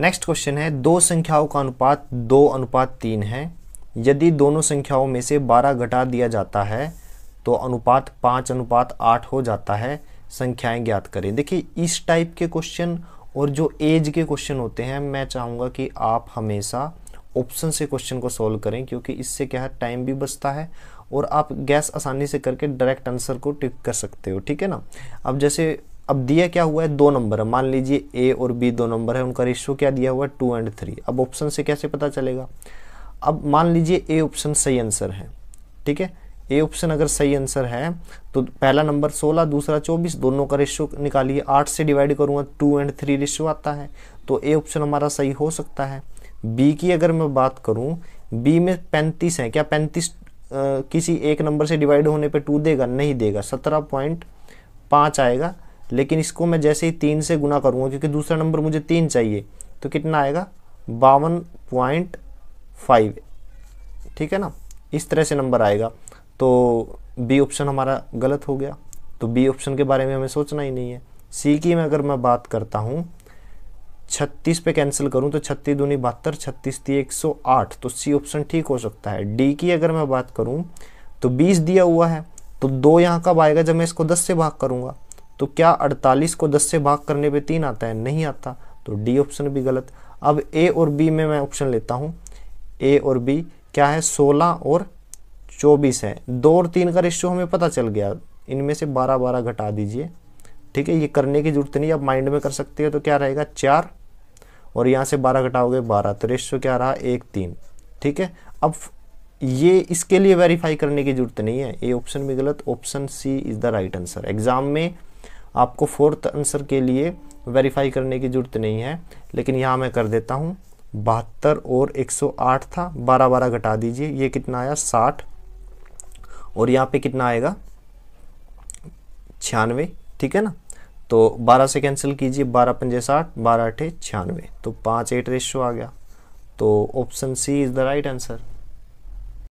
next question है दो संख्याओं का अनुपात दो अनुपात तीन है यदि दोनों संख्याओं में से बारह घटा दिया जाता है तो अनुपात पाँच अनुपात आठ हो जाता है संख्याएं ज्ञात करें देखिए इस टाइप के क्वेश्चन और जो एज के क्वेश्चन होते हैं मैं चाहूँगा कि आप हमेशा ऑप्शन से क्वेश्चन को सॉल्व करें क्योंकि इससे क्या है टाइम भी बचता है और आप गैस आसानी से करके डायरेक्ट आंसर को टिक कर सकते हो ठीक है ना अब जैसे अब दिया क्या हुआ है दो नंबर है मान लीजिए ए और बी दो नंबर है उनका रेशियो क्या दिया हुआ है टू एंड थ्री अब ऑप्शन से कैसे पता चलेगा अब मान लीजिए ए ऑप्शन सही आंसर है ठीक है ए ऑप्शन अगर सही आंसर है तो पहला नंबर 16 दूसरा 24 दोनों का रेशियो निकालिए 8 से डिवाइड करूँगा टू एंड थ्री रेशियो आता है तो ए ऑप्शन हमारा सही हो सकता है बी की अगर मैं बात करूँ बी में 35 है क्या 35 आ, किसी एक नंबर से डिवाइड होने पे टू देगा नहीं देगा सत्रह पॉइंट पाँच आएगा लेकिन इसको मैं जैसे ही तीन से गुना करूँगा क्योंकि दूसरा नंबर मुझे तीन चाहिए तो कितना आएगा बावन पॉइंट फाइव ठीक है ना इस तरह से नंबर आएगा तो बी ऑप्शन हमारा गलत हो गया तो बी ऑप्शन के बारे में हमें सोचना ही नहीं है सी की में अगर मैं बात करता हूँ छत्तीस पे कैंसिल करूँ तो छत्तीस दूनी बहत्तर छत्तीस थी एक सौ आठ तो सी ऑप्शन ठीक हो सकता है डी की अगर मैं बात करूँ तो बीस दिया हुआ है तो दो यहाँ कब आएगा जब मैं इसको दस से भाग करूँगा तो क्या 48 को 10 से भाग करने पे तीन आता है नहीं आता तो डी ऑप्शन भी गलत अब ए और बी में मैं ऑप्शन लेता हूँ ए और बी क्या है 16 और 24 है दो और तीन का रेशियो हमें पता चल गया इनमें से 12 12 घटा दीजिए ठीक है ये करने की जरूरत नहीं आप माइंड में कर सकते हो तो क्या रहेगा चार और यहाँ से बारह घटाओगे बारह तो रेशियो क्या रहा एक तीन ठीक है अब ये इसके लिए वेरीफाई करने की जरूरत नहीं है ए ऑप्शन भी गलत option C is the right answer exam में आपको फोर्थ आंसर के लिए वेरीफाई करने की ज़रूरत नहीं है लेकिन यहाँ मैं कर देता हूँ बहत्तर और 108 था बारह बारह घटा दीजिए ये कितना आया 60 और यहाँ पे कितना आएगा छियानवे ठीक है ना तो 12 से कैंसिल कीजिए बारह पंजे साठ बारह अठे छियानवे तो पाँच एट रेशो आ गया तो option C is the right answer